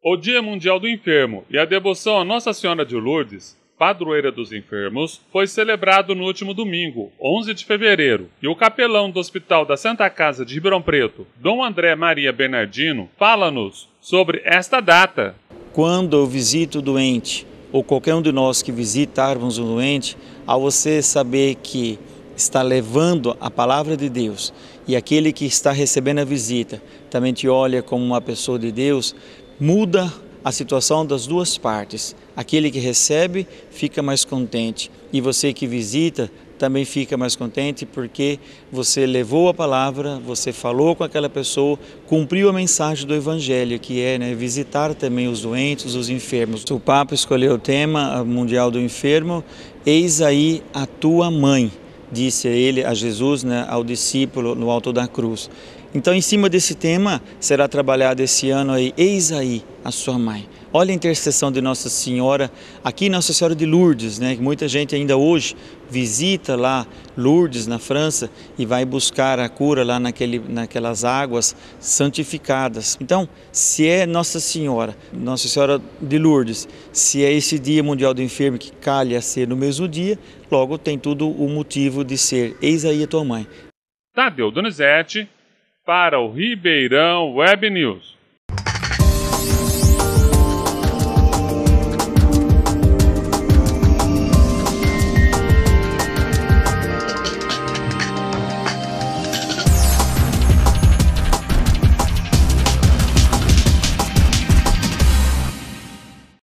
O Dia Mundial do Enfermo e a devoção a Nossa Senhora de Lourdes, padroeira dos enfermos, foi celebrado no último domingo, 11 de fevereiro, e o capelão do Hospital da Santa Casa de Ribeirão Preto, Dom André Maria Bernardino, fala-nos sobre esta data. Quando eu visito o doente, ou qualquer um de nós que visitarmos um doente, ao você saber que está levando a palavra de Deus e aquele que está recebendo a visita também te olha como uma pessoa de Deus, muda a situação das duas partes. Aquele que recebe fica mais contente e você que visita também fica mais contente porque você levou a palavra, você falou com aquela pessoa, cumpriu a mensagem do Evangelho, que é né, visitar também os doentes, os enfermos. O Papa escolheu o tema Mundial do Enfermo, eis aí a tua mãe, disse ele a Jesus, né, ao discípulo no alto da cruz. Então, em cima desse tema, será trabalhado esse ano aí, eis aí a sua mãe. Olha a intercessão de Nossa Senhora, aqui Nossa Senhora de Lourdes, né? Muita gente ainda hoje visita lá Lourdes, na França, e vai buscar a cura lá naquele, naquelas águas santificadas. Então, se é Nossa Senhora, Nossa Senhora de Lourdes, se é esse Dia Mundial do Enfermo que calha a ser no mesmo dia, logo tem tudo o motivo de ser. Eis aí a tua mãe. Tadeu tá, Donizete, para o Ribeirão Web News.